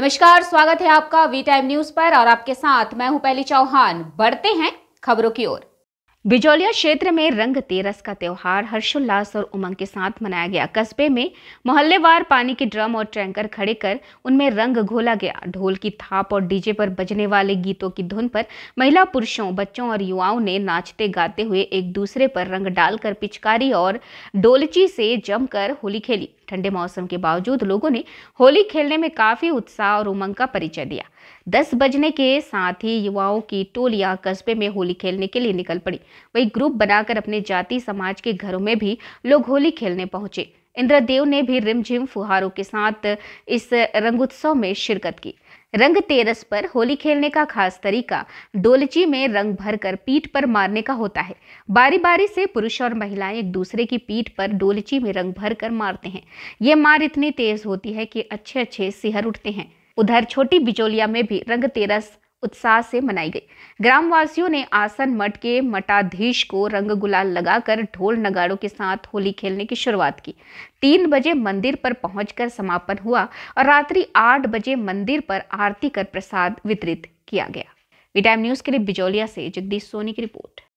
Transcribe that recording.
नमस्कार स्वागत है आपका वी टाइम न्यूज पर और आपके साथ मैं हूं पहली चौहान बढ़ते हैं खबरों की ओर बिजौलिया क्षेत्र में रंग तेरस का त्यौहार हर्षोल्लास और उमंग के साथ मनाया गया कस्बे में मोहल्लेवार पानी के ड्रम और टैंकर खड़े कर उनमें रंग घोला गया ढोल की थाप और डीजे पर बजने वाले गीतों की धुन पर महिला पुरुषों बच्चों और युवाओं ने नाचते गाते हुए एक दूसरे पर रंग डालकर पिचकारी और डोलची से जमकर होली खेली ठंडे मौसम के बावजूद लोगों ने होली खेलने में काफ़ी उत्साह और उमंग का परिचय दिया दस बजने के साथ ही युवाओं की टोलियां कस्बे में होली खेलने के लिए निकल पड़ी वही ग्रुप बनाकर अपने जाति समाज के घरों में भी लोग होली खेलने पहुंचे इंद्रदेव ने भी रिमझिम फुहारों के साथ इस रंगोत्सव में शिरकत की रंग तेरस पर होली खेलने का खास तरीका डोलची में रंग भरकर पीठ पर मारने का होता है बारी बारी से पुरुष और महिलाएं एक दूसरे की पीठ पर डोलची में रंग भरकर मारते हैं ये मार इतनी तेज होती है कि अच्छे अच्छे सिहर उठते हैं उधर छोटी बिचौलिया में भी रंग तेरस उत्साह से मनाई गई ग्रामवासियों ने आसन मठ के मठाधीश को रंग गुलाल लगाकर ढोल नगाड़ों के साथ होली खेलने की शुरुआत की तीन बजे मंदिर पर पहुंचकर समापन हुआ और रात्रि आठ बजे मंदिर पर आरती कर प्रसाद वितरित किया गया वी टाइम न्यूज के लिए बिजौलिया से जगदीश सोनी की रिपोर्ट